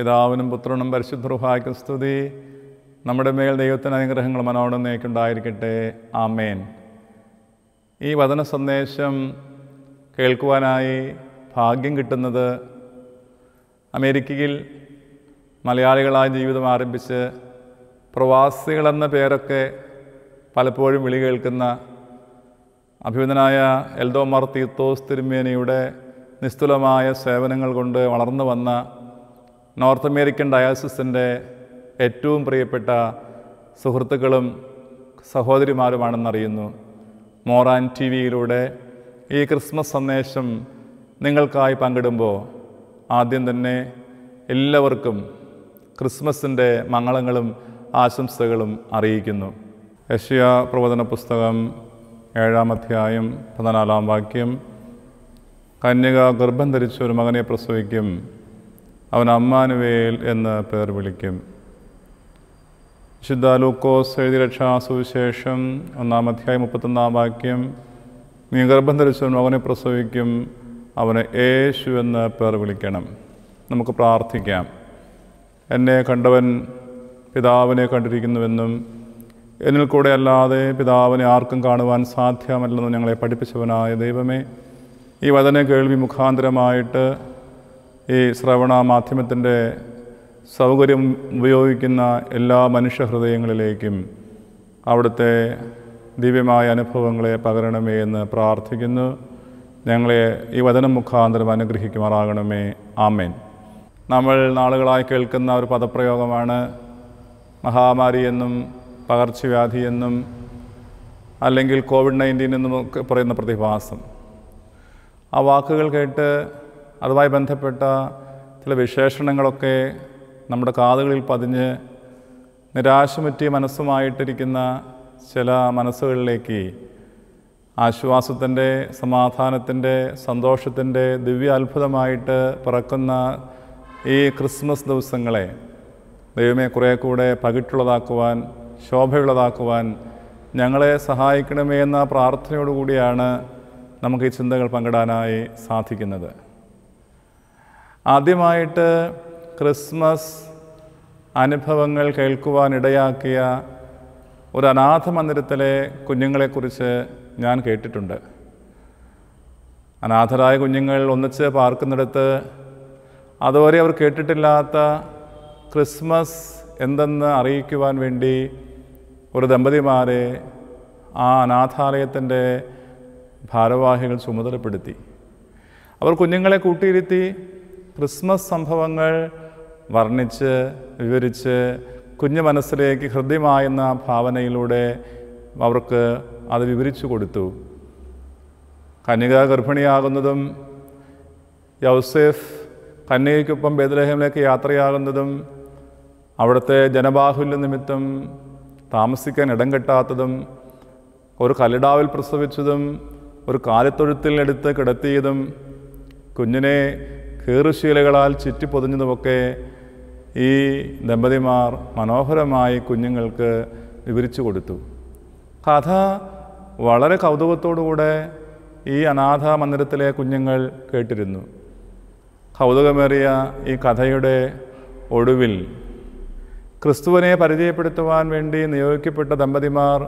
പിതാവിനും പുത്രനും പരിശുദ്ധറുഹായ്ക്കും സ്തുതി നമ്മുടെ മേൽ ദൈവത്തിന് അനുഗ്രഹങ്ങൾ മനോടനേക്കുണ്ടായിരിക്കട്ടെ ആമേൻ ഈ വചന സന്ദേശം കേൾക്കുവാനായി ഭാഗ്യം കിട്ടുന്നത് അമേരിക്കയിൽ മലയാളികളായ ജീവിതം ആരംഭിച്ച് പ്രവാസികളെന്ന പേരൊക്കെ പലപ്പോഴും വിളി കേൾക്കുന്ന അഭിമുഖനായ എൽദോമാർ തീത്തോസ് തിരുമേനിയുടെ നിസ്തുലമായ സേവനങ്ങൾ കൊണ്ട് വളർന്നു വന്ന നോർത്ത് അമേരിക്കൻ ഡയാസിസിൻ്റെ ഏറ്റവും പ്രിയപ്പെട്ട സുഹൃത്തുക്കളും സഹോദരിമാരുമാണെന്നറിയുന്നു മോറാൻ ടി വിയിലൂടെ ഈ ക്രിസ്മസ് സന്ദേശം നിങ്ങൾക്കായി പങ്കിടുമ്പോൾ ആദ്യം തന്നെ എല്ലാവർക്കും ക്രിസ്മസിൻ്റെ മംഗളങ്ങളും ആശംസകളും അറിയിക്കുന്നു യഷ്യ പ്രവചന പുസ്തകം ഏഴാം അധ്യായം പതിനാലാം വാക്യം കന്യക ഗർഭം ധരിച്ച് ഒരു മകനെ പ്രസവിക്കും അവൻ അമ്മാനുവേൽ എന്ന് പേർ വിളിക്കും വിശുദ്ധ ലൂക്കോസ് എഴുതി രക്ഷാസുവിശേഷം ഒന്നാം അധ്യായം മുപ്പത്തൊന്നാം വാക്യം നീ ഗർഭം ധരിച്ചവൻ അവനെ പ്രസവിക്കും അവനെ യേശു എന്ന് പേർ വിളിക്കണം നമുക്ക് പ്രാർത്ഥിക്കാം എന്നെ കണ്ടവൻ പിതാവിനെ കണ്ടിരിക്കുന്നുവെന്നും എന്നിൽ കൂടെ അല്ലാതെ പിതാവിനെ ആർക്കും കാണുവാൻ സാധ്യമല്ലെന്നും ഞങ്ങളെ പഠിപ്പിച്ചവനായ ദൈവമേ ഈ വചന കേൾവി മുഖാന്തരമായിട്ട് ഈ ശ്രവണ മാധ്യമത്തിൻ്റെ സൗകര്യം ഉപയോഗിക്കുന്ന എല്ലാ മനുഷ്യഹൃദയങ്ങളിലേക്കും അവിടുത്തെ ദിവ്യമായ അനുഭവങ്ങളെ പകരണമേ എന്ന് പ്രാർത്ഥിക്കുന്നു ഞങ്ങളെ ഈ വചനം മുഖാന്തരം അനുഗ്രഹിക്കുമാറാകണമേ ആമേൻ നമ്മൾ നാളുകളായി കേൾക്കുന്ന ഒരു പദപ്രയോഗമാണ് മഹാമാരി എന്നും പകർച്ചവ്യാധി എന്നും അല്ലെങ്കിൽ കോവിഡ് നയൻറ്റീൻ എന്നും ഒക്കെ പറയുന്ന പ്രതിഭാസം ആ വാക്കുകൾ കേട്ട് അതുമായി ബന്ധപ്പെട്ട ചില വിശേഷണങ്ങളൊക്കെ നമ്മുടെ കാതുകളിൽ പതിഞ്ഞ് നിരാശമറ്റിയ മനസ്സുമായിട്ടിരിക്കുന്ന ചില മനസ്സുകളിലേക്ക് ആശ്വാസത്തിൻ്റെ സമാധാനത്തിൻ്റെ സന്തോഷത്തിൻ്റെ ദിവ്യ അത്ഭുതമായിട്ട് പിറക്കുന്ന ഈ ക്രിസ്മസ് ദിവസങ്ങളെ ദൈവമേ കുറേ കൂടെ പകിട്ടുള്ളതാക്കുവാൻ ശോഭയുള്ളതാക്കുവാൻ ഞങ്ങളെ സഹായിക്കണമേ എന്ന പ്രാർത്ഥനയോടുകൂടിയാണ് നമുക്ക് ഈ ചിന്തകൾ പങ്കിടാനായി സാധിക്കുന്നത് ആദ്യമായിട്ട് ക്രിസ്മസ് അനുഭവങ്ങൾ കേൾക്കുവാനിടയാക്കിയ ഒരു അനാഥ മന്ദിരത്തിലെ കുഞ്ഞുങ്ങളെക്കുറിച്ച് ഞാൻ കേട്ടിട്ടുണ്ട് അനാഥരായ കുഞ്ഞുങ്ങൾ ഒന്നിച്ച് പാർക്കുന്നിടത്ത് അതുവരെ അവർ കേട്ടിട്ടില്ലാത്ത ക്രിസ്മസ് എന്തെന്ന് അറിയിക്കുവാൻ വേണ്ടി ഒരു ദമ്പതിമാരെ ആ അനാഥാലയത്തിൻ്റെ ഭാരവാഹികൾ ചുമതലപ്പെടുത്തി അവർ കുഞ്ഞുങ്ങളെ കൂട്ടിയിരുത്തി ക്രിസ്മസ് സംഭവങ്ങൾ വർണ്ണിച്ച് വിവരിച്ച് കുഞ്ഞു മനസ്സിലേക്ക് ഹൃദ്യമായെന്ന ഭാവനയിലൂടെ അവർക്ക് അത് വിവരിച്ചു കൊടുത്തു കന്യക ഗർഭിണിയാകുന്നതും യൗസേഫ് കന്യകയ്ക്കൊപ്പം ബേദലഹമിലേക്ക് യാത്രയാകുന്നതും അവിടുത്തെ ജനബാഹുല്യ നിമിത്തം താമസിക്കാൻ ഇടം കിട്ടാത്തതും ഒരു കല്ലിടാവിൽ പ്രസവിച്ചതും ഒരു കാലിത്തൊഴുത്തിൽ എടുത്ത് കിടത്തിയതും കുഞ്ഞിനെ കീറുശീലകളാൽ ചുറ്റിപ്പൊതിഞ്ഞതുമൊക്കെ ഈ ദമ്പതിമാർ മനോഹരമായി കുഞ്ഞുങ്ങൾക്ക് വിവരിച്ചു കൊടുത്തു കഥ വളരെ കൗതുകത്തോടുകൂടെ ഈ അനാഥ മന്ദിരത്തിലെ കുഞ്ഞുങ്ങൾ കേട്ടിരുന്നു കൗതുകമേറിയ ഈ കഥയുടെ ഒടുവിൽ ക്രിസ്തുവിനെ പരിചയപ്പെടുത്തുവാൻ വേണ്ടി നിയോഗിക്കപ്പെട്ട ദമ്പതിമാർ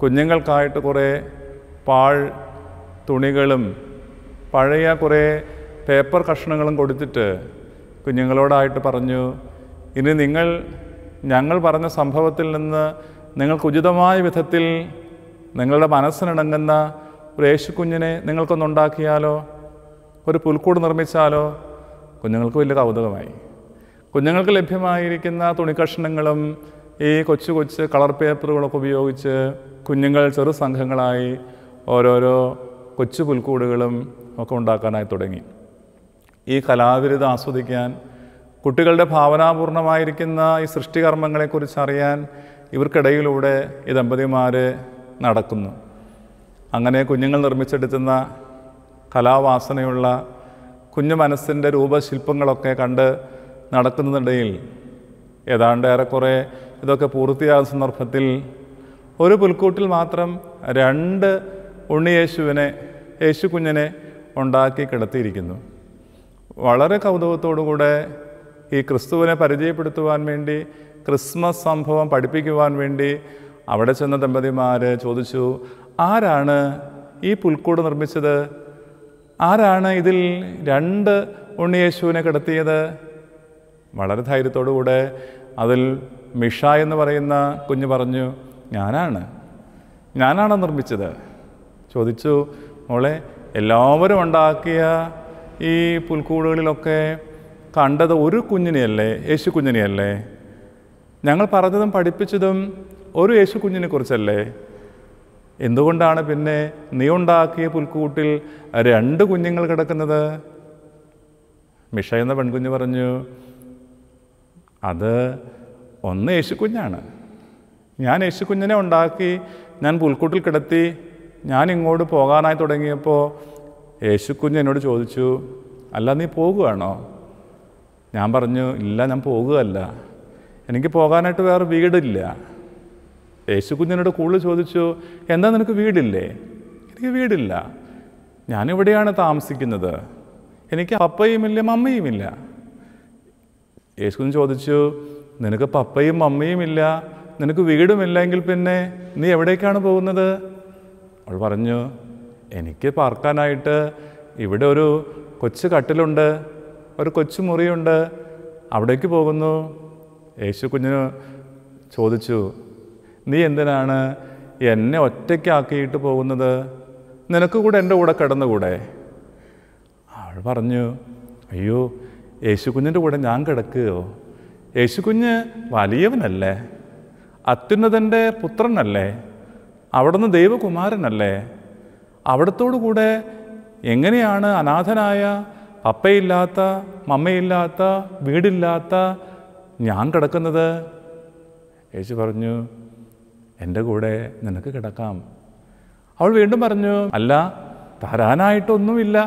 കുഞ്ഞുങ്ങൾക്കായിട്ട് കുറേ പാൾ തുണികളും പഴയ കുറേ പേപ്പർ കഷ്ണങ്ങളും കൊടുത്തിട്ട് കുഞ്ഞുങ്ങളോടായിട്ട് പറഞ്ഞു ഇനി നിങ്ങൾ ഞങ്ങൾ പറഞ്ഞ സംഭവത്തിൽ നിന്ന് നിങ്ങൾക്ക് ഉചിതമായ വിധത്തിൽ നിങ്ങളുടെ മനസ്സിനിണങ്ങുന്ന ഒരു യേശുക്കുഞ്ഞിനെ നിങ്ങൾക്കൊന്നുണ്ടാക്കിയാലോ ഒരു പുൽക്കൂട് നിർമ്മിച്ചാലോ കുഞ്ഞുങ്ങൾക്ക് വലിയ കൗതുകമായി കുഞ്ഞുങ്ങൾക്ക് ലഭ്യമായിരിക്കുന്ന തുണിക്കഷ്ണങ്ങളും ഈ കൊച്ചു കൊച്ച് കളർ പേപ്പറുകളൊക്കെ ഉപയോഗിച്ച് കുഞ്ഞുങ്ങൾ ചെറു സംഘങ്ങളായി ഓരോരോ കൊച്ചു പുൽക്കൂടുകളും ഒക്കെ ഉണ്ടാക്കാനായി തുടങ്ങി ഈ കലാവിരുത് ആസ്വദിക്കാൻ കുട്ടികളുടെ ഭാവനാപൂർണമായിരിക്കുന്ന ഈ സൃഷ്ടികർമ്മങ്ങളെക്കുറിച്ച് അറിയാൻ ഇവർക്കിടയിലൂടെ ഈ ദമ്പതിമാർ നടക്കുന്നു അങ്ങനെ കുഞ്ഞുങ്ങൾ നിർമ്മിച്ചെടുത്തുന്ന കലാവാസനയുള്ള കുഞ്ഞു മനസ്സിൻ്റെ രൂപശില്പങ്ങളൊക്കെ കണ്ട് നടക്കുന്നതിനിടയിൽ ഏതാണ്ട് ഏറെക്കുറെ ഇതൊക്കെ പൂർത്തിയാകുന്ന സന്ദർഭത്തിൽ ഒരു പുൽക്കൂട്ടിൽ മാത്രം രണ്ട് ഉണ്ണിയേശുവിനെ യേശു കുഞ്ഞിനെ ഉണ്ടാക്കി കിടത്തിയിരിക്കുന്നു വളരെ കൗതുകത്തോടുകൂടെ ഈ ക്രിസ്തുവിനെ പരിചയപ്പെടുത്തുവാൻ വേണ്ടി ക്രിസ്മസ് സംഭവം പഠിപ്പിക്കുവാൻ വേണ്ടി അവിടെ ചെന്ന ദമ്പതിമാർ ചോദിച്ചു ആരാണ് ഈ പുൽക്കൂട് നിർമ്മിച്ചത് ആരാണ് ഇതിൽ രണ്ട് ഉണ്ണിയേശുവിനെ കിടത്തിയത് വളരെ ധൈര്യത്തോടുകൂടെ അതിൽ മിഷ എന്ന് പറയുന്ന കുഞ്ഞ് പറഞ്ഞു ഞാനാണ് ഞാനാണ് നിർമ്മിച്ചത് ചോദിച്ചു മോളെ എല്ലാവരും ഉണ്ടാക്കിയ ഈ പുൽക്കൂടുകളിലൊക്കെ കണ്ടത് ഒരു കുഞ്ഞിനെയല്ലേ യേശു കുഞ്ഞിനെയല്ലേ ഞങ്ങൾ പറഞ്ഞതും പഠിപ്പിച്ചതും ഒരു യേശു കുഞ്ഞിനെ കുറിച്ചല്ലേ എന്തുകൊണ്ടാണ് പിന്നെ നീ ഉണ്ടാക്കിയ പുൽക്കൂട്ടിൽ രണ്ട് കുഞ്ഞുങ്ങൾ കിടക്കുന്നത് മിഷ എന്ന പെൺകുഞ്ഞ് പറഞ്ഞു അത് ഒന്ന് കുഞ്ഞാണ് ഞാൻ കുഞ്ഞിനെ ഉണ്ടാക്കി ഞാൻ പുൽക്കൂട്ടിൽ കിടത്തി ഞാൻ ഇങ്ങോട്ട് പോകാനായി തുടങ്ങിയപ്പോൾ യേശുക്കുഞ്ഞ് എന്നോട് ചോദിച്ചു അല്ല നീ പോകുകയാണോ ഞാൻ പറഞ്ഞു ഇല്ല ഞാൻ പോകുകയല്ല എനിക്ക് പോകാനായിട്ട് വേറെ വീടില്ല യേശുക്കുഞ്ഞിനോട് കൂടുതൽ ചോദിച്ചു എന്താ നിനക്ക് വീടില്ലേ എനിക്ക് വീടില്ല ഞാനിവിടെയാണ് താമസിക്കുന്നത് എനിക്ക് പപ്പയുമില്ല മമ്മയുമില്ല യേശുക്കുഞ്ഞ് ചോദിച്ചു നിനക്ക് പപ്പയും മമ്മയുമില്ല നിനക്ക് വീടുമില്ലെങ്കിൽ പിന്നെ നീ എവിടേക്കാണ് പോകുന്നത് അവൾ പറഞ്ഞു എനിക്ക് പാർക്കാനായിട്ട് ഇവിടെ ഒരു കൊച്ചു കട്ടിലുണ്ട് ഒരു കൊച്ചു മുറിയുണ്ട് അവിടേക്ക് പോകുന്നു യേശു കുഞ്ഞിന് ചോദിച്ചു നീ എന്തിനാണ് എന്നെ ഒറ്റയ്ക്കാക്കിയിട്ട് പോകുന്നത് നിനക്ക് കൂടെ എൻ്റെ കൂടെ കിടന്നുകൂടെ അവൾ പറഞ്ഞു അയ്യോ യേശു കുഞ്ഞിൻ്റെ കൂടെ ഞാൻ കിടക്കുകയോ യേശു കുഞ്ഞ് വലിയവനല്ലേ അത്യുന്നതൻ്റെ പുത്രനല്ലേ അവിടുന്ന് ദൈവകുമാരനല്ലേ കൂടെ എങ്ങനെയാണ് അനാഥനായ പപ്പയില്ലാത്ത മമ്മയില്ലാത്ത വീടില്ലാത്ത ഞാൻ കിടക്കുന്നത് യേശു പറഞ്ഞു എൻ്റെ കൂടെ നിനക്ക് കിടക്കാം അവൾ വീണ്ടും പറഞ്ഞു അല്ല തരാനായിട്ടൊന്നുമില്ല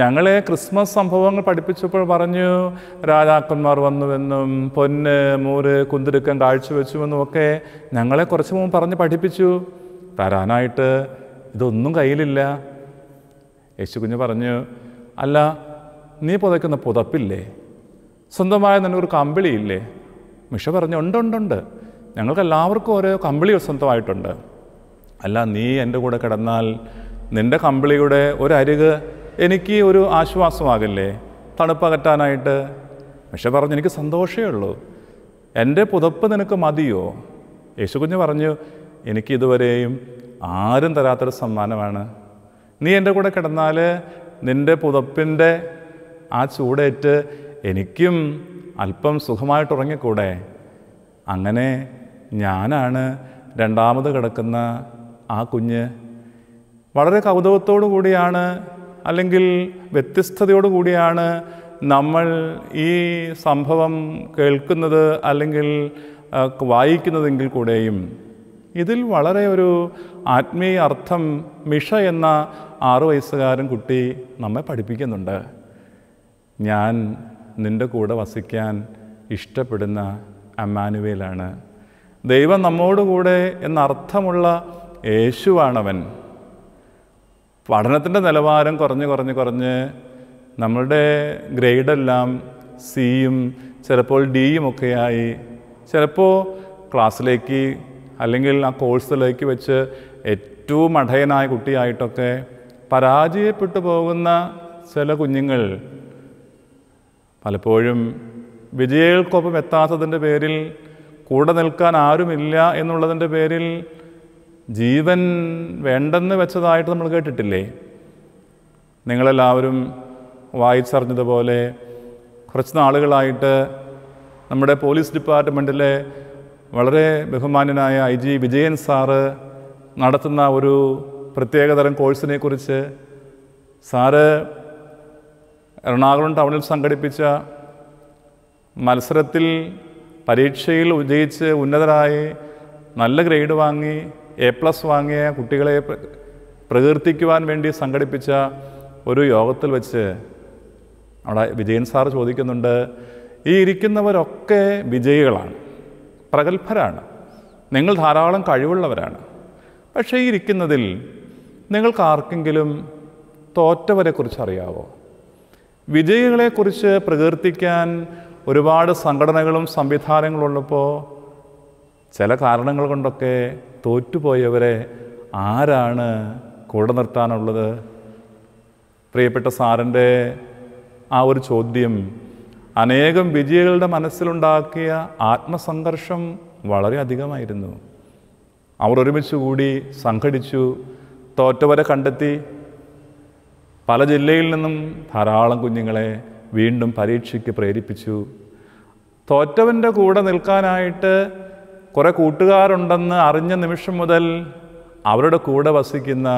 ഞങ്ങളെ ക്രിസ്മസ് സംഭവങ്ങൾ പഠിപ്പിച്ചപ്പോൾ പറഞ്ഞു രാജാക്കന്മാർ വന്നുവെന്നും പൊന്ന് മൂര് കുന്തിരുക്കം കാഴ്ചവെച്ചുവെന്നും ഒക്കെ ഞങ്ങളെ കുറച്ച് മുമ്പ് പറഞ്ഞ് പഠിപ്പിച്ചു തരാനായിട്ട് ഇതൊന്നും കയ്യിലില്ല യേശു കുഞ്ഞ് പറഞ്ഞു അല്ല നീ പുതയ്ക്കുന്ന പുതപ്പില്ലേ സ്വന്തമായ ഒരു കമ്പിളിയില്ലേ മിഷ പറഞ്ഞു ഉണ്ടുണ്ടുണ്ട് എല്ലാവർക്കും ഓരോ കമ്പിളി സ്വന്തമായിട്ടുണ്ട് അല്ല നീ എൻ്റെ കൂടെ കിടന്നാൽ നിൻ്റെ കമ്പിളിയുടെ ഒരരിക് എനിക്ക് ഒരു ആശ്വാസമാകില്ലേ തണുപ്പകറ്റാനായിട്ട് മിഷ പറഞ്ഞു എനിക്ക് സന്തോഷമേ ഉള്ളൂ എൻ്റെ പുതപ്പ് നിനക്ക് മതിയോ യേശുകുഞ്ഞ് പറഞ്ഞു എനിക്കിതുവരെയും ആരും തരാത്തൊരു സമ്മാനമാണ് നീ എൻ്റെ കൂടെ കിടന്നാൽ നിൻ്റെ പുതപ്പിൻ്റെ ആ ചൂടേറ്റ് എനിക്കും അല്പം സുഖമായിട്ട് ഉറങ്ങിക്കൂടെ അങ്ങനെ ഞാനാണ് രണ്ടാമത് കിടക്കുന്ന ആ കുഞ്ഞ് വളരെ കൗതുകത്തോടു കൂടിയാണ് അല്ലെങ്കിൽ വ്യത്യസ്തതയോടു കൂടിയാണ് നമ്മൾ ഈ സംഭവം കേൾക്കുന്നത് അല്ലെങ്കിൽ വായിക്കുന്നതെങ്കിൽ കൂടെയും ഇതിൽ വളരെ ഒരു ആത്മീയ അർത്ഥം മിഷ എന്ന ആറു വയസ്സുകാരൻ കുട്ടി നമ്മെ പഠിപ്പിക്കുന്നുണ്ട് ഞാൻ നിൻ്റെ കൂടെ വസിക്കാൻ ഇഷ്ടപ്പെടുന്ന അമ്മാനുവേലാണ് ദൈവം നമ്മോടുകൂടെ എന്നർത്ഥമുള്ള യേശുവാണവൻ പഠനത്തിൻ്റെ നിലവാരം കുറഞ്ഞ് കുറഞ്ഞ് കുറഞ്ഞ് നമ്മളുടെ ഗ്രേഡെല്ലാം സിയും ചിലപ്പോൾ ഡിയും ഒക്കെയായി ചിലപ്പോൾ ക്ലാസ്സിലേക്ക് അല്ലെങ്കിൽ ആ കോഴ്സിലേക്ക് വെച്ച് ഏറ്റവും അടയനായ കുട്ടിയായിട്ടൊക്കെ പരാജയപ്പെട്ടു പോകുന്ന ചില കുഞ്ഞുങ്ങൾ പലപ്പോഴും വിജയികൾക്കൊപ്പം എത്താത്തതിൻ്റെ പേരിൽ കൂടെ നിൽക്കാൻ ആരുമില്ല എന്നുള്ളതിൻ്റെ പേരിൽ ജീവൻ വേണ്ടെന്ന് വെച്ചതായിട്ട് നമ്മൾ കേട്ടിട്ടില്ലേ നിങ്ങളെല്ലാവരും വായിച്ചറിഞ്ഞതുപോലെ കുറച്ച് നാളുകളായിട്ട് നമ്മുടെ പോലീസ് ഡിപ്പാർട്ട്മെൻറ്റിലെ വളരെ ബഹുമാന്യനായ ഐ ജി വിജയൻ സാറ് നടത്തുന്ന ഒരു പ്രത്യേകതരം കോഴ്സിനെ കുറിച്ച് സാറ് എറണാകുളം ടൗണിൽ സംഘടിപ്പിച്ച മത്സരത്തിൽ പരീക്ഷയിൽ വിജയിച്ച് ഉന്നതരായി നല്ല ഗ്രേഡ് വാങ്ങി എ പ്ലസ് വാങ്ങിയ കുട്ടികളെ പ്രകീർത്തിക്കുവാൻ വേണ്ടി സംഘടിപ്പിച്ച ഒരു യോഗത്തിൽ വെച്ച് അവിടെ വിജയൻ സാർ ചോദിക്കുന്നുണ്ട് ഈ ഇരിക്കുന്നവരൊക്കെ വിജയികളാണ് പ്രഗത്ഭരാണ് നിങ്ങൾ ധാരാളം കഴിവുള്ളവരാണ് പക്ഷേ ഇരിക്കുന്നതിൽ നിങ്ങൾക്ക് ആർക്കെങ്കിലും തോറ്റവരെക്കുറിച്ച് അറിയാവോ വിജയികളെക്കുറിച്ച് പ്രകീർത്തിക്കാൻ ഒരുപാട് സംഘടനകളും സംവിധാനങ്ങളും ഉള്ളപ്പോൾ ചില കാരണങ്ങൾ കൊണ്ടൊക്കെ തോറ്റുപോയവരെ ആരാണ് കൂടെ നിർത്താനുള്ളത് പ്രിയപ്പെട്ട സാറിൻ്റെ ആ ഒരു ചോദ്യം അനേകം വിജയികളുടെ മനസ്സിലുണ്ടാക്കിയ ആത്മസംഘർഷം വളരെ അധികമായിരുന്നു അവർ ഒരുമിച്ച് കൂടി സംഘടിച്ചു തോറ്റവരെ കണ്ടെത്തി പല ജില്ലയിൽ നിന്നും ധാരാളം കുഞ്ഞുങ്ങളെ വീണ്ടും പരീക്ഷയ്ക്ക് പ്രേരിപ്പിച്ചു തോറ്റവൻ്റെ കൂടെ നിൽക്കാനായിട്ട് കുറേ കൂട്ടുകാരുണ്ടെന്ന് അറിഞ്ഞ നിമിഷം മുതൽ അവരുടെ കൂടെ വസിക്കുന്ന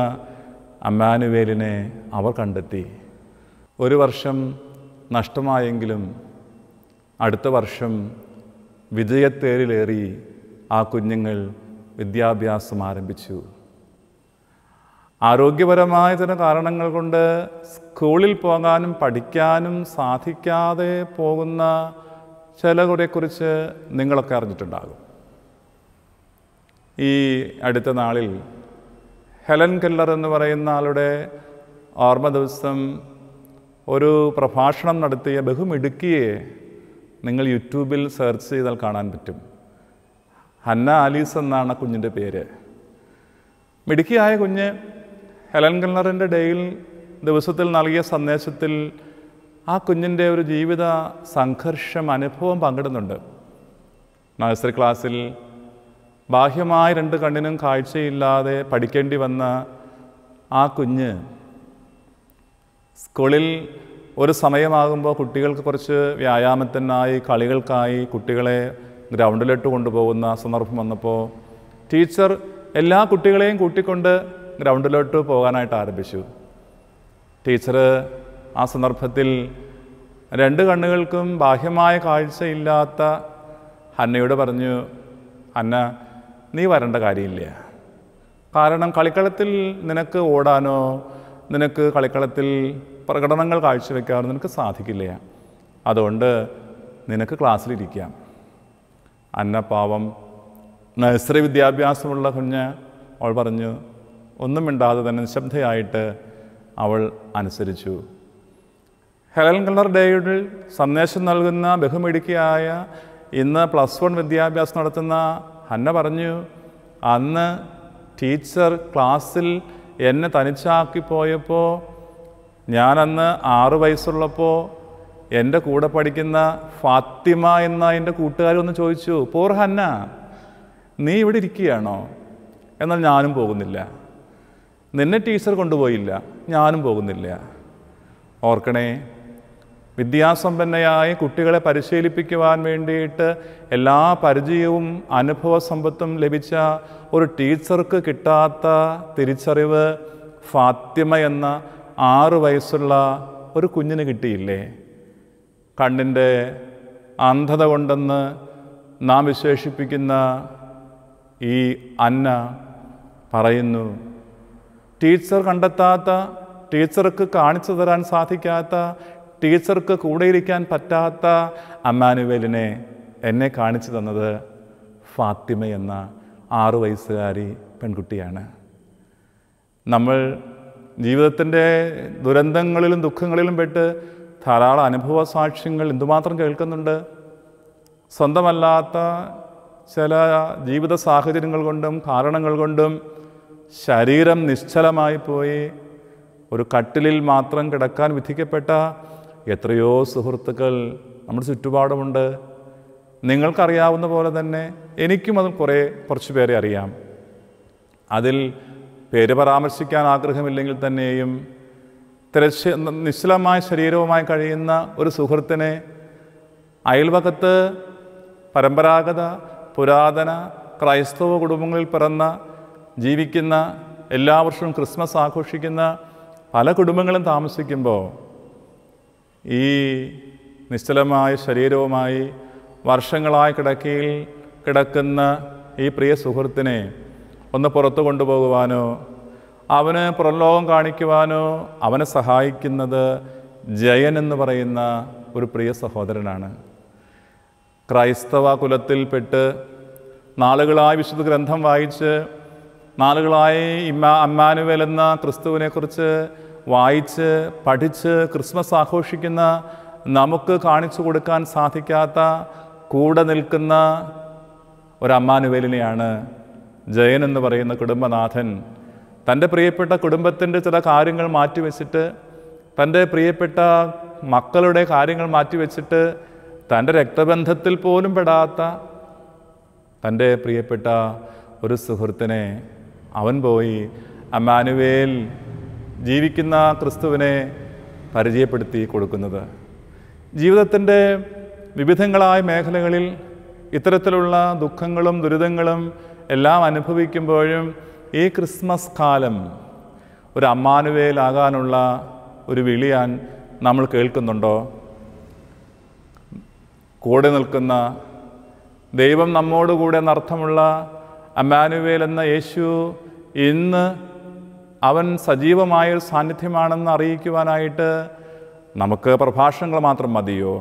അമ്മാനുവേലിനെ അവർ കണ്ടെത്തി ഒരു വർഷം നഷ്ടമായെങ്കിലും അടുത്ത വർഷം വിജയത്തേരിലേറി ആ കുഞ്ഞുങ്ങൾ വിദ്യാഭ്യാസം ആരംഭിച്ചു ആരോഗ്യപരമായ ചില കാരണങ്ങൾ കൊണ്ട് സ്കൂളിൽ പോകാനും പഠിക്കാനും സാധിക്കാതെ പോകുന്ന ചിലവരെക്കുറിച്ച് നിങ്ങളൊക്കെ അറിഞ്ഞിട്ടുണ്ടാകും ഈ അടുത്ത നാളിൽ ഹെലൻ കെല്ലർ എന്ന് പറയുന്ന ആളുടെ ഓർമ്മ ദിവസം ഒരു പ്രഭാഷണം നടത്തിയ ബഹുമിടുക്കിയെ നിങ്ങൾ യൂട്യൂബിൽ സെർച്ച് ചെയ്താൽ കാണാൻ പറ്റും ഹന്ന ആലീസ് എന്നാണ് കുഞ്ഞിൻ്റെ പേര് മിടുക്കിയായ കുഞ്ഞ് ഹെലൻ കല്ലറിൻ്റെ ഡേയിൽ ദിവസത്തിൽ നൽകിയ സന്ദേശത്തിൽ ആ കുഞ്ഞിൻ്റെ ഒരു ജീവിത സംഘർഷം അനുഭവം പങ്കിടുന്നുണ്ട് നഴ്സറി ക്ലാസ്സിൽ ബാഹ്യമായ രണ്ട് കണ്ണിനും കാഴ്ചയില്ലാതെ പഠിക്കേണ്ടി വന്ന ആ കുഞ്ഞ് സ്കൂളിൽ ഒരു സമയമാകുമ്പോൾ കുട്ടികൾക്ക് കുറച്ച് വ്യായാമത്തിനായി കളികൾക്കായി കുട്ടികളെ ഗ്രൗണ്ടിലിട്ട് കൊണ്ടുപോകുന്ന സന്ദർഭം വന്നപ്പോൾ ടീച്ചർ എല്ലാ കുട്ടികളെയും കൂട്ടിക്കൊണ്ട് ഗ്രൗണ്ടിലോട്ട് പോകാനായിട്ട് ആരംഭിച്ചു ടീച്ചർ ആ സന്ദർഭത്തിൽ രണ്ട് കണ്ണുകൾക്കും ബാഹ്യമായ കാഴ്ചയില്ലാത്ത ഹന്നയോട് പറഞ്ഞു അന്ന നീ വരേണ്ട കാര്യമില്ല കാരണം കളിക്കളത്തിൽ നിനക്ക് ഓടാനോ നിനക്ക് കളിക്കളത്തിൽ പ്രകടനങ്ങൾ കാഴ്ചവെക്കാറ് നിനക്ക് സാധിക്കില്ല അതുകൊണ്ട് നിനക്ക് ക്ലാസ്സിലിരിക്കാം അന്നപ്പാവം നഴ്സറി വിദ്യാഭ്യാസമുള്ള കുഞ്ഞ് അവൾ പറഞ്ഞു ഒന്നും മിണ്ടാതെ തന്നെ നിശബ്ദയായിട്ട് അവൾ അനുസരിച്ചു ഹെലൻ കളർ ഡേയുടെ സന്ദേശം നൽകുന്ന ബഹുമിടുക്കിയായ ഇന്ന് പ്ലസ് വൺ വിദ്യാഭ്യാസം നടത്തുന്ന ഹന്ന പറഞ്ഞു അന്ന് ടീച്ചർ ക്ലാസ്സിൽ എന്നെ തനിച്ചാക്കിപ്പോയപ്പോൾ പോയപ്പോൾ ഞാനന്ന് ആറു വയസ്സുള്ളപ്പോൾ എൻ്റെ കൂടെ പഠിക്കുന്ന ഫാത്തിമ എന്ന എൻ്റെ കൂട്ടുകാരൊന്ന് ചോദിച്ചു പോർ ഹന്ന നീ ഇവിടെ ഇരിക്കുകയാണോ എന്നാൽ ഞാനും പോകുന്നില്ല നിന്നെ ടീച്ചർ കൊണ്ടുപോയില്ല ഞാനും പോകുന്നില്ല ഓർക്കണേ വിദ്യാസമ്പന്നയായ കുട്ടികളെ പരിശീലിപ്പിക്കുവാൻ വേണ്ടിയിട്ട് എല്ലാ പരിചയവും അനുഭവ സമ്പത്തും ലഭിച്ച ഒരു ടീച്ചർക്ക് കിട്ടാത്ത തിരിച്ചറിവ് ഫാത്തിമ എന്ന ആറു വയസ്സുള്ള ഒരു കുഞ്ഞിന് കിട്ടിയില്ലേ കണ്ണിൻ്റെ അന്ധത കൊണ്ടെന്ന് നാം വിശേഷിപ്പിക്കുന്ന ഈ അന്ന പറയുന്നു ടീച്ചർ കണ്ടെത്താത്ത ടീച്ചർക്ക് കാണിച്ചു തരാൻ സാധിക്കാത്ത ടീച്ചർക്ക് കൂടെ ഇരിക്കാൻ പറ്റാത്ത അമ്മാനുവേലിനെ എന്നെ കാണിച്ചു തന്നത് ഫാത്തിമ എന്ന ആറു വയസ്സുകാരി പെൺകുട്ടിയാണ് നമ്മൾ ജീവിതത്തിൻ്റെ ദുരന്തങ്ങളിലും ദുഃഖങ്ങളിലും പെട്ട് ധാരാളം അനുഭവ സാക്ഷ്യങ്ങൾ എന്തുമാത്രം കേൾക്കുന്നുണ്ട് സ്വന്തമല്ലാത്ത ചില ജീവിത സാഹചര്യങ്ങൾ കൊണ്ടും കാരണങ്ങൾ കൊണ്ടും ശരീരം നിശ്ചലമായി പോയി ഒരു കട്ടിലിൽ മാത്രം കിടക്കാൻ വിധിക്കപ്പെട്ട എത്രയോ സുഹൃത്തുക്കൾ നമ്മുടെ ചുറ്റുപാടുമുണ്ട് നിങ്ങൾക്കറിയാവുന്ന പോലെ തന്നെ എനിക്കും അത് കുറേ കുറച്ച് പേരെ അറിയാം അതിൽ പേര് പരാമർശിക്കാൻ ആഗ്രഹമില്ലെങ്കിൽ തന്നെയും തിരശ്ശ നിശ്ചലമായ ശരീരവുമായി കഴിയുന്ന ഒരു സുഹൃത്തിനെ അയൽവകത്ത് പരമ്പരാഗത പുരാതന ക്രൈസ്തവ കുടുംബങ്ങളിൽ പിറന്ന ജീവിക്കുന്ന എല്ലാ വർഷവും ക്രിസ്മസ് ആഘോഷിക്കുന്ന പല കുടുംബങ്ങളും താമസിക്കുമ്പോൾ ഈ നിശ്ചലമായ ശരീരവുമായി വർഷങ്ങളായി കിടക്കയിൽ കിടക്കുന്ന ഈ പ്രിയ സുഹൃത്തിനെ ഒന്ന് പുറത്തു കൊണ്ടുപോകുവാനോ അവന് പുറംലോകം കാണിക്കുവാനോ അവനെ സഹായിക്കുന്നത് ജയൻ എന്ന് പറയുന്ന ഒരു പ്രിയ സഹോദരനാണ് ക്രൈസ്തവ കുലത്തിൽപ്പെട്ട് നാളുകളായി വിശുദ്ധ ഗ്രന്ഥം വായിച്ച് നാളുകളായി ഇമ്മ അമ്മാനുവേൽ എന്ന ക്രിസ്തുവിനെക്കുറിച്ച് വായിച്ച് പഠിച്ച് ക്രിസ്മസ് ആഘോഷിക്കുന്ന നമുക്ക് കാണിച്ചു കൊടുക്കാൻ സാധിക്കാത്ത കൂടെ നിൽക്കുന്ന ഒരമ്മാനുവേലിനെയാണ് ജയൻ എന്ന് പറയുന്ന കുടുംബനാഥൻ തൻ്റെ പ്രിയപ്പെട്ട കുടുംബത്തിൻ്റെ ചില കാര്യങ്ങൾ മാറ്റിവെച്ചിട്ട് തൻ്റെ പ്രിയപ്പെട്ട മക്കളുടെ കാര്യങ്ങൾ മാറ്റിവെച്ചിട്ട് തൻ്റെ രക്തബന്ധത്തിൽ പോലും പെടാത്ത തൻ്റെ പ്രിയപ്പെട്ട ഒരു സുഹൃത്തിനെ അവൻ പോയി അമ്മാനുവേൽ ജീവിക്കുന്ന ക്രിസ്തുവിനെ പരിചയപ്പെടുത്തി കൊടുക്കുന്നത് ജീവിതത്തിൻ്റെ വിവിധങ്ങളായ മേഖലകളിൽ ഇത്തരത്തിലുള്ള ദുഃഖങ്ങളും ദുരിതങ്ങളും എല്ലാം അനുഭവിക്കുമ്പോഴും ഈ ക്രിസ്മസ് കാലം ഒരു അമ്മാനുവേലാകാനുള്ള ഒരു വിളിയാൻ നമ്മൾ കേൾക്കുന്നുണ്ടോ കൂടെ നിൽക്കുന്ന ദൈവം നമ്മോടുകൂടെ നർത്ഥമുള്ള അമ്മാനുവേൽ എന്ന യേശു ഇന്ന് അവൻ സജീവമായ ഒരു സാന്നിധ്യമാണെന്ന് അറിയിക്കുവാനായിട്ട് നമുക്ക് പ്രഭാഷണങ്ങൾ മാത്രം മതിയോ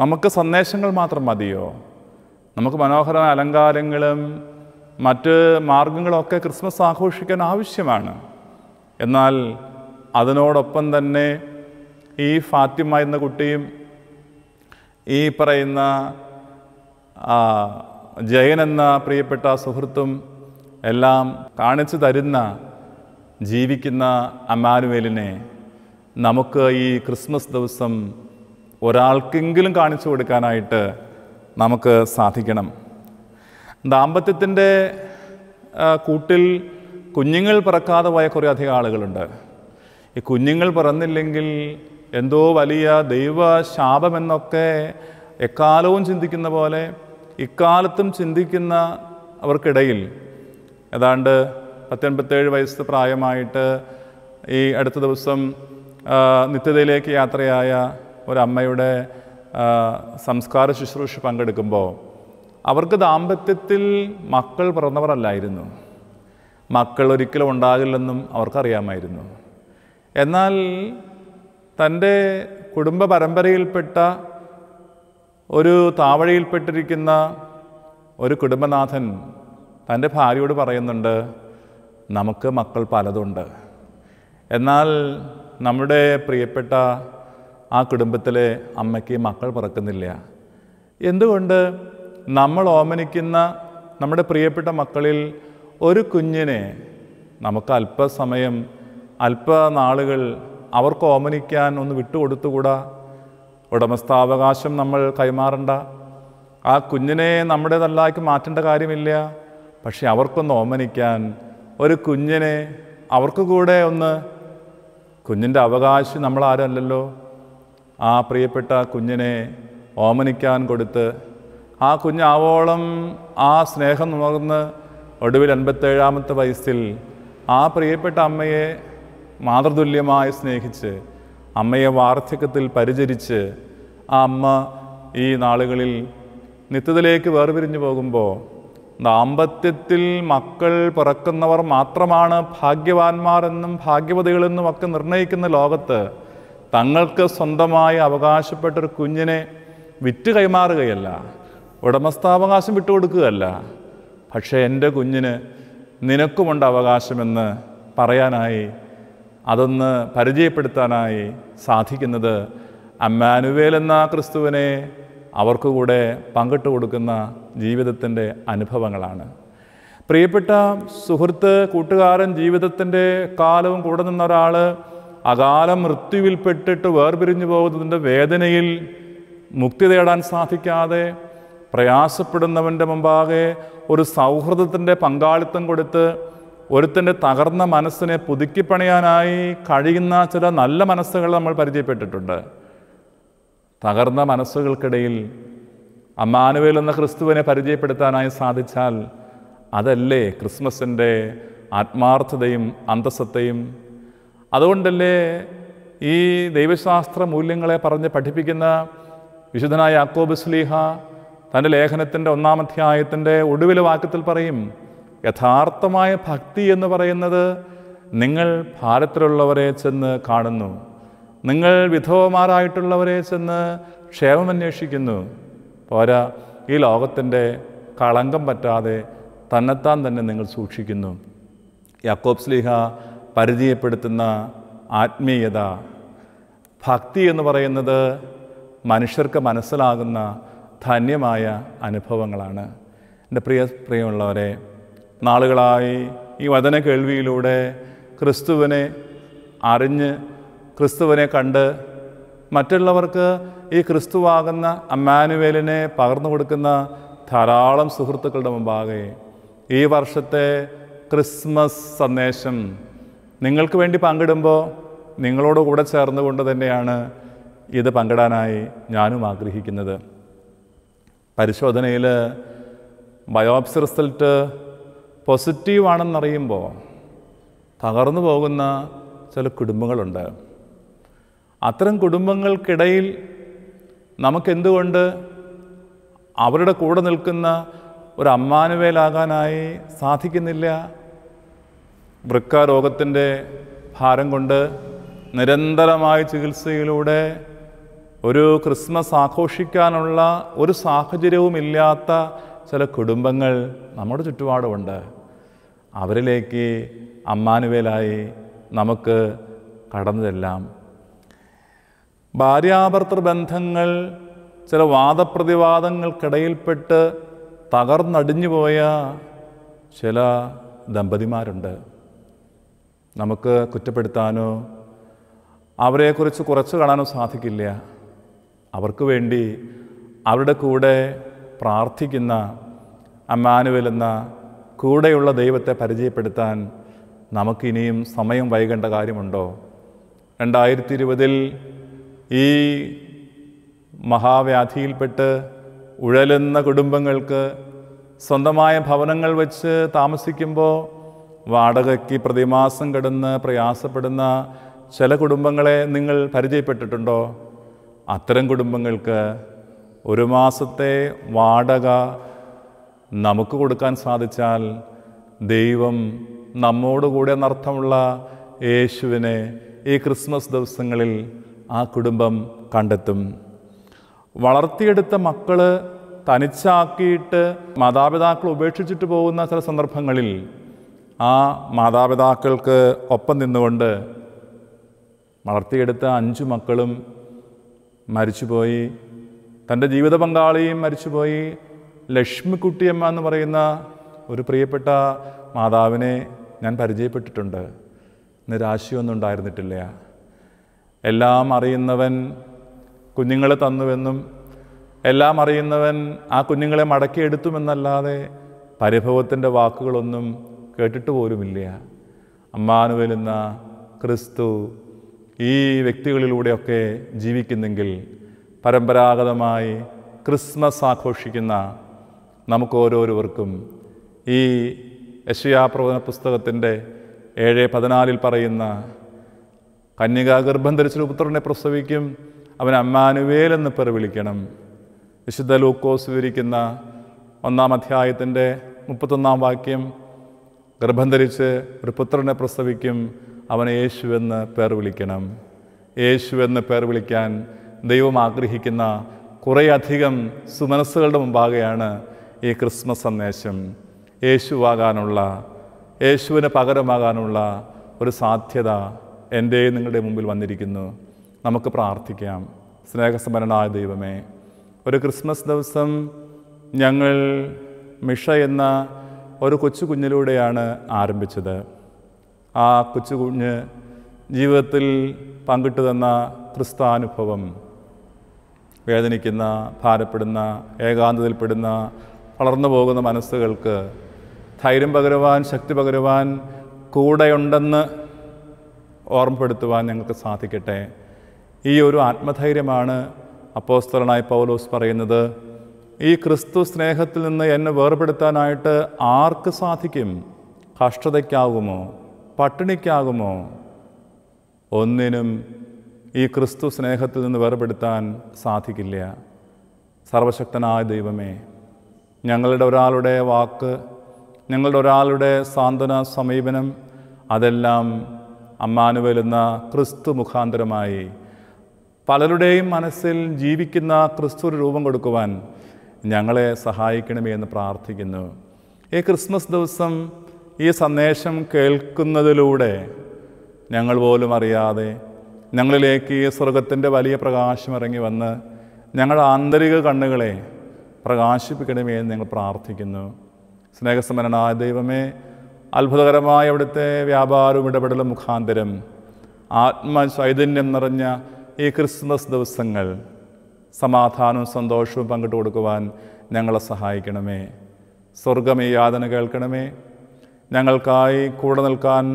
നമുക്ക് സന്ദേശങ്ങൾ മാത്രം മതിയോ നമുക്ക് മനോഹരമായ അലങ്കാരങ്ങളും മറ്റ് മാർഗങ്ങളൊക്കെ ക്രിസ്മസ് ആഘോഷിക്കാൻ ആവശ്യമാണ് എന്നാൽ അതിനോടൊപ്പം തന്നെ ഈ ഫാത്തിമ എന്ന കുട്ടിയും ഈ പറയുന്ന ജയൻ എന്ന പ്രിയപ്പെട്ട സുഹൃത്തും എല്ലാം കാണിച്ചു തരുന്ന ജീവിക്കുന്ന അമാനുവേലിനെ നമുക്ക് ഈ ക്രിസ്മസ് ദിവസം ഒരാൾക്കെങ്കിലും കാണിച്ചു കൊടുക്കാനായിട്ട് നമുക്ക് സാധിക്കണം ദാമ്പത്യത്തിൻ്റെ കൂട്ടിൽ കുഞ്ഞുങ്ങൾ പിറക്കാതെ പോയ കുറേ അധികം ആളുകളുണ്ട് ഈ കുഞ്ഞുങ്ങൾ പിറന്നില്ലെങ്കിൽ എന്തോ വലിയ ദൈവ ശാപമെന്നൊക്കെ എക്കാലവും ചിന്തിക്കുന്ന പോലെ ഇക്കാലത്തും ചിന്തിക്കുന്ന അവർക്കിടയിൽ ഏതാണ്ട് പത്തൊൻപത്തേഴ് വയസ്സ് പ്രായമായിട്ട് ഈ അടുത്ത ദിവസം നിത്യതയിലേക്ക് യാത്രയായ ഒരമ്മയുടെ സംസ്കാര ശുശ്രൂഷ പങ്കെടുക്കുമ്പോൾ അവർക്ക് ദാമ്പത്യത്തിൽ മക്കൾ പിറന്നവരല്ലായിരുന്നു മക്കൾ ഒരിക്കലും ഉണ്ടാകില്ലെന്നും അവർക്കറിയാമായിരുന്നു എന്നാൽ തൻ്റെ കുടുംബ പരമ്പരയിൽപ്പെട്ട ഒരു താവഴിയിൽപ്പെട്ടിരിക്കുന്ന ഒരു കുടുംബനാഥൻ തൻ്റെ ഭാര്യയോട് പറയുന്നുണ്ട് നമുക്ക് മക്കൾ പലതുണ്ട് എന്നാൽ നമ്മുടെ പ്രിയപ്പെട്ട ആ കുടുംബത്തിലെ അമ്മയ്ക്ക് മക്കൾ പിറക്കുന്നില്ല എന്തുകൊണ്ട് നമ്മൾ ഓമനിക്കുന്ന നമ്മുടെ പ്രിയപ്പെട്ട മക്കളിൽ ഒരു കുഞ്ഞിനെ നമുക്ക് അല്പസമയം അല്പനാളുകൾ അവർക്ക് ഓമനിക്കാൻ ഒന്ന് വിട്ടുകൊടുത്തുകൂടാ ഉടമസ്ഥാവകാശം നമ്മൾ കൈമാറണ്ട ആ കുഞ്ഞിനെ നമ്മുടേതല്ലാക്കി മാറ്റേണ്ട കാര്യമില്ല പക്ഷെ അവർക്കൊന്ന് ഓമനിക്കാൻ ഒരു കുഞ്ഞിനെ അവർക്ക് കൂടെ ഒന്ന് കുഞ്ഞിൻ്റെ അവകാശം നമ്മളാരല്ലോ ആ പ്രിയപ്പെട്ട കുഞ്ഞിനെ ഓമനിക്കാൻ കൊടുത്ത് ആ കുഞ്ഞാവോളം ആ സ്നേഹം നുകർന്ന് ഒടുവിൽ എൺപത്തേഴാമത്തെ വയസ്സിൽ ആ പ്രിയപ്പെട്ട അമ്മയെ മാതൃതുല്യമായി സ്നേഹിച്ച് അമ്മയെ വാർദ്ധക്യത്തിൽ പരിചരിച്ച് ആ അമ്മ ഈ നാളുകളിൽ നിത്യത്തിലേക്ക് വേർപിരിഞ്ഞു പോകുമ്പോൾ ദാമ്പത്യത്തിൽ മക്കൾ പിറക്കുന്നവർ മാത്രമാണ് ഭാഗ്യവാന്മാർ എന്നും ഭാഗ്യവതികളെന്നും ഒക്കെ നിർണ്ണയിക്കുന്ന ലോകത്ത് തങ്ങൾക്ക് സ്വന്തമായി അവകാശപ്പെട്ടൊരു കുഞ്ഞിനെ വിറ്റ് കൈമാറുകയല്ല ഉടമസ്ഥാവകാശം വിട്ടുകൊടുക്കുകയല്ല പക്ഷേ എൻ്റെ കുഞ്ഞിന് നിനക്കുമുണ്ട് അവകാശമെന്ന് പറയാനായി അതൊന്ന് പരിചയപ്പെടുത്താനായി സാധിക്കുന്നത് അമ്മാനുവേൽ എന്ന ക്രിസ്തുവിനെ അവർക്ക് കൂടെ പങ്കിട്ട് കൊടുക്കുന്ന ജീവിതത്തിൻ്റെ അനുഭവങ്ങളാണ് പ്രിയപ്പെട്ട സുഹൃത്ത് കൂട്ടുകാരൻ ജീവിതത്തിൻ്റെ കാലവും കൂടെ നിന്ന ഒരാൾ അകാല മൃത്യുവിൽപ്പെട്ടിട്ട് വേർപിരിഞ്ഞു പോകുന്നതിൻ്റെ വേദനയിൽ മുക്തി തേടാൻ സാധിക്കാതെ പ്രയാസപ്പെടുന്നവൻ്റെ മുമ്പാകെ ഒരു സൗഹൃദത്തിൻ്റെ പങ്കാളിത്തം കൊടുത്ത് ഒരുത്തിൻ്റെ തകർന്ന മനസ്സിനെ പുതുക്കിപ്പണിയാനായി കഴിയുന്ന ചില നല്ല മനസ്സുകൾ നമ്മൾ പരിചയപ്പെട്ടിട്ടുണ്ട് തകർന്ന മനസ്സുകൾക്കിടയിൽ അമ്മാനുവേൽ എന്ന ക്രിസ്തുവിനെ പരിചയപ്പെടുത്താനായി സാധിച്ചാൽ അതല്ലേ ക്രിസ്മസിൻ്റെ ആത്മാർത്ഥതയും അന്തസ്സത്തെയും അതുകൊണ്ടല്ലേ ഈ ദൈവശാസ്ത്ര മൂല്യങ്ങളെ പറഞ്ഞ് പഠിപ്പിക്കുന്ന വിശുദ്ധനായ യാക്കോബ് സ്ലീഹ തൻ്റെ ലേഖനത്തിൻ്റെ ഒന്നാമധ്യായത്തിൻ്റെ ഒടുവിലെ വാക്യത്തിൽ പറയും യഥാർത്ഥമായ ഭക്തി എന്ന് പറയുന്നത് നിങ്ങൾ ഭാരത്തിലുള്ളവരെ ചെന്ന് കാണുന്നു നിങ്ങൾ വിധവമാരായിട്ടുള്ളവരെ ചെന്ന് ക്ഷേമമന്വേഷിക്കുന്നു പോരാ ഈ ലോകത്തിൻ്റെ കളങ്കം പറ്റാതെ തന്നെത്താൻ തന്നെ നിങ്ങൾ സൂക്ഷിക്കുന്നു യാക്കോബ് സ്ലീഹ പരിചയപ്പെടുത്തുന്ന ആത്മീയത ഭക്തി എന്ന് പറയുന്നത് മനുഷ്യർക്ക് മനസ്സിലാകുന്ന ധന്യമായ അനുഭവങ്ങളാണ് എൻ്റെ പ്രിയ പ്രിയമുള്ളവരെ നാളുകളായി ഈ വചന കേൾവിയിലൂടെ ക്രിസ്തുവിനെ അറിഞ്ഞ് ക്രിസ്തുവിനെ കണ്ട് മറ്റുള്ളവർക്ക് ഈ ക്രിസ്തുവാകുന്ന അമ്മാനുവേലിനെ പകർന്നു കൊടുക്കുന്ന ധാരാളം സുഹൃത്തുക്കളുടെ മുമ്പാകെ ഈ വർഷത്തെ ക്രിസ്മസ് സന്ദേശം നിങ്ങൾക്ക് വേണ്ടി പങ്കിടുമ്പോൾ നിങ്ങളോട് കൂടെ ചേർന്നുകൊണ്ട് തന്നെയാണ് ഇത് പങ്കിടാനായി ഞാനും ആഗ്രഹിക്കുന്നത് പരിശോധനയിൽ ബയോപ്സി റിസൾട്ട് പോസിറ്റീവ് ആണെന്നറിയുമ്പോൾ തകർന്നു പോകുന്ന ചില കുടുംബങ്ങളുണ്ട് അത്തരം കുടുംബങ്ങൾക്കിടയിൽ നമുക്കെന്തുകൊണ്ട് അവരുടെ കൂടെ നിൽക്കുന്ന ഒരു അമ്മാനുവേലാകാനായി സാധിക്കുന്നില്ല വൃക്ക രോഗത്തിൻ്റെ ഭാരം കൊണ്ട് നിരന്തരമായ ചികിത്സയിലൂടെ ഒരു ക്രിസ്മസ് ആഘോഷിക്കാനുള്ള ഒരു ഇല്ലാത്ത ചില കുടുംബങ്ങൾ നമ്മുടെ ചുറ്റുപാടുമുണ്ട് അവരിലേക്ക് അമ്മാനുവേലായി നമുക്ക് കടന്നു ചെല്ലാം ഭാര്യാഭർത്തൃ ബന്ധങ്ങൾ ചില വാദപ്രതിവാദങ്ങൾക്കിടയിൽപ്പെട്ട് തകർന്നടിഞ്ഞു പോയ ചില ദമ്പതിമാരുണ്ട് നമുക്ക് കുറ്റപ്പെടുത്താനോ അവരെക്കുറിച്ച് കുറച്ച് കാണാനോ സാധിക്കില്ല അവർക്ക് വേണ്ടി അവരുടെ കൂടെ പ്രാർത്ഥിക്കുന്ന അമ്മാനുവൽ എന്ന കൂടെയുള്ള ദൈവത്തെ പരിചയപ്പെടുത്താൻ നമുക്കിനിയും സമയം വൈകേണ്ട കാര്യമുണ്ടോ രണ്ടായിരത്തി ഇരുപതിൽ ഈ മഹാവ്യാധിയിൽപ്പെട്ട് ഉഴലുന്ന കുടുംബങ്ങൾക്ക് സ്വന്തമായ ഭവനങ്ങൾ വെച്ച് താമസിക്കുമ്പോൾ വാടകയ്ക്ക് പ്രതിമാസം കിടന്ന് പ്രയാസപ്പെടുന്ന ചില കുടുംബങ്ങളെ നിങ്ങൾ പരിചയപ്പെട്ടിട്ടുണ്ടോ അത്തരം കുടുംബങ്ങൾക്ക് ഒരു മാസത്തെ വാടക നമുക്ക് കൊടുക്കാൻ സാധിച്ചാൽ ദൈവം നമ്മോടുകൂടെ നർത്ഥമുള്ള യേശുവിനെ ഈ ക്രിസ്മസ് ദിവസങ്ങളിൽ ആ കുടുംബം കണ്ടെത്തും വളർത്തിയെടുത്ത മക്കൾ തനിച്ചാക്കിയിട്ട് മാതാപിതാക്കൾ ഉപേക്ഷിച്ചിട്ട് പോകുന്ന ചില സന്ദർഭങ്ങളിൽ ആ മാതാപിതാക്കൾക്ക് ഒപ്പം നിന്നുകൊണ്ട് വളർത്തിയെടുത്ത അഞ്ചു മക്കളും മരിച്ചുപോയി തൻ്റെ ജീവിത പങ്കാളിയും മരിച്ചുപോയി ലക്ഷ്മിക്കുട്ടിയമ്മ എന്ന് പറയുന്ന ഒരു പ്രിയപ്പെട്ട മാതാവിനെ ഞാൻ പരിചയപ്പെട്ടിട്ടുണ്ട് നിരാശയൊന്നും ഉണ്ടായിരുന്നിട്ടില്ല എല്ലാം അറിയുന്നവൻ കുഞ്ഞുങ്ങളെ തന്നുവെന്നും എല്ലാം അറിയുന്നവൻ ആ കുഞ്ഞുങ്ങളെ മടക്കിയെടുത്തുമെന്നല്ലാതെ പരിഭവത്തിൻ്റെ വാക്കുകളൊന്നും കേട്ടിട്ട് പോലുമില്ല അമ്മാനുവലുന്ന ക്രിസ്തു ഈ വ്യക്തികളിലൂടെയൊക്കെ ജീവിക്കുന്നെങ്കിൽ പരമ്പരാഗതമായി ക്രിസ്മസ് ആഘോഷിക്കുന്ന നമുക്കോരോരുവർക്കും ഈ യശയാപ്രവചന പുസ്തകത്തിൻ്റെ ഏഴ് പതിനാലിൽ പറയുന്ന കന്യക ഗർഭം ധരിച്ചൊരു പുത്രനെ പ്രസവിക്കും അവൻ അമ്മാനുവേൽ എന്ന് പേർ വിളിക്കണം വിശുദ്ധ ലൂക്കോസ് വിവരിക്കുന്ന ഒന്നാം അധ്യായത്തിൻ്റെ മുപ്പത്തൊന്നാം വാക്യം ഗർഭം ധരിച്ച് ഒരു പുത്രനെ പ്രസവിക്കും അവനെ യേശു എന്ന് പേർ വിളിക്കണം യേശു എന്ന് പേർ വിളിക്കാൻ ദൈവം ആഗ്രഹിക്കുന്ന കുറേയധികം സുമനസ്സുകളുടെ മുമ്പാകെയാണ് ഈ ക്രിസ്മസ് സന്ദേശം യേശുവാകാനുള്ള യേശുവിന് പകരമാകാനുള്ള ഒരു സാധ്യത എൻ്റെ നിങ്ങളുടെ മുമ്പിൽ വന്നിരിക്കുന്നു നമുക്ക് പ്രാർത്ഥിക്കാം സ്നേഹസമരനായ ദൈവമേ ഒരു ക്രിസ്മസ് ദിവസം ഞങ്ങൾ മിഷ എന്ന ഒരു കൊച്ചു കുഞ്ഞിലൂടെയാണ് ആരംഭിച്ചത് ആ കൊച്ചു കുഞ്ഞ് ജീവിതത്തിൽ പങ്കിട്ടു തന്ന ക്രിസ്താനുഭവം വേദനിക്കുന്ന ഭാരപ്പെടുന്ന ഏകാന്തതയിൽപ്പെടുന്ന വളർന്നു പോകുന്ന മനസ്സുകൾക്ക് ധൈര്യം പകരുവാൻ ശക്തി പകരുവാൻ കൂടെയുണ്ടെന്ന് ഓർമ്മപ്പെടുത്തുവാൻ ഞങ്ങൾക്ക് സാധിക്കട്ടെ ഈ ഒരു ആത്മധൈര്യമാണ് അപ്പോസ്തലനായി പൗലോസ് പറയുന്നത് ഈ ക്രിസ്തു സ്നേഹത്തിൽ നിന്ന് എന്നെ വേർപെടുത്താനായിട്ട് ആർക്ക് സാധിക്കും കഷ്ടതയ്ക്കാകുമോ പട്ടിണിക്കാകുമോ ഒന്നിനും ഈ ക്രിസ്തു സ്നേഹത്തിൽ നിന്ന് വേർപെടുത്താൻ സാധിക്കില്ല സർവശക്തനായ ദൈവമേ ഞങ്ങളുടെ ഒരാളുടെ വാക്ക് ഞങ്ങളുടെ ഒരാളുടെ സാന്ത്വന സമീപനം അതെല്ലാം അമ്മാനുവൽ എന്ന ക്രിസ്തു മുഖാന്തരമായി പലരുടെയും മനസ്സിൽ ജീവിക്കുന്ന ക്രിസ്തു രൂപം കൊടുക്കുവാൻ ഞങ്ങളെ സഹായിക്കണമേ എന്ന് പ്രാർത്ഥിക്കുന്നു ഈ ക്രിസ്മസ് ദിവസം ഈ സന്ദേശം കേൾക്കുന്നതിലൂടെ ഞങ്ങൾ പോലും അറിയാതെ ഞങ്ങളിലേക്ക് ഈ സ്വർഗത്തിൻ്റെ വലിയ പ്രകാശം ഇറങ്ങി വന്ന് ഞങ്ങളുടെ ആന്തരിക കണ്ണുകളെ പ്രകാശിപ്പിക്കണമേ എന്ന് ഞങ്ങൾ പ്രാർത്ഥിക്കുന്നു സ്നേഹസമരനായ ദൈവമേ അത്ഭുതകരമായ അവിടുത്തെ വ്യാപാരവും ഇടപെടലും മുഖാന്തരം ആത്മചൈതന്യം നിറഞ്ഞ ഈ ക്രിസ്മസ് ദിവസങ്ങൾ സമാധാനവും സന്തോഷവും പങ്കിട്ട് കൊടുക്കുവാൻ ഞങ്ങളെ സഹായിക്കണമേ സ്വർഗം ഈ യാതന കേൾക്കണമേ ഞങ്ങൾക്കായി കൂടെ നിൽക്കാൻ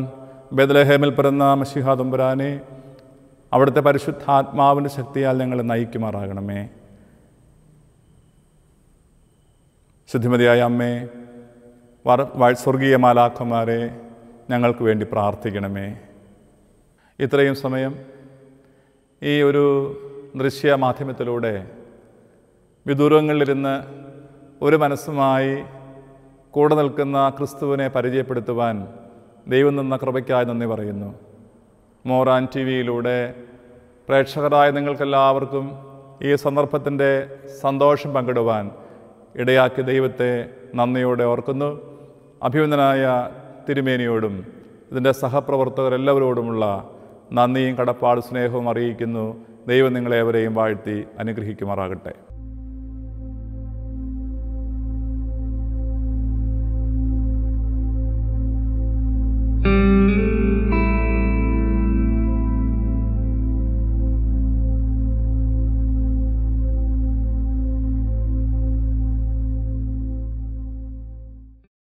ബദലഹേമിൽ പിറന്ന മഷിഹ തമ്പുരാനെ അവിടുത്തെ പരിശുദ്ധാത്മാവിൻ്റെ ശക്തിയാൽ ഞങ്ങളെ നയിക്കുമാറാകണമേ ശുദ്ധിമതിയായ അമ്മേ സ്വർഗീയ മാലാഖമാരെ ഞങ്ങൾക്ക് വേണ്ടി പ്രാർത്ഥിക്കണമേ ഇത്രയും സമയം ഈ ഒരു ദൃശ്യ മാധ്യമത്തിലൂടെ വിദൂരങ്ങളിലിരുന്ന് ഒരു മനസ്സുമായി കൂടെ നിൽക്കുന്ന ക്രിസ്തുവിനെ പരിചയപ്പെടുത്തുവാൻ ദൈവം നിന്ന കൃപയ്ക്കായി നന്ദി പറയുന്നു മോറാൻ ടി വിയിലൂടെ പ്രേക്ഷകരായ നിങ്ങൾക്കെല്ലാവർക്കും ഈ സന്ദർഭത്തിൻ്റെ സന്തോഷം പങ്കിടുവാൻ ഇടയാക്കി ദൈവത്തെ നന്ദിയോടെ ഓർക്കുന്നു അഭിനന്ദനായ തിരുമേനിയോടും ഇതിൻ്റെ സഹപ്രവർത്തകരെല്ലാവരോടുമുള്ള നന്ദിയും കടപ്പാട് സ്നേഹവും അറിയിക്കുന്നു ദൈവം നിങ്ങളെ അവരെയും വാഴ്ത്തി അനുഗ്രഹിക്കുമാറാകട്ടെ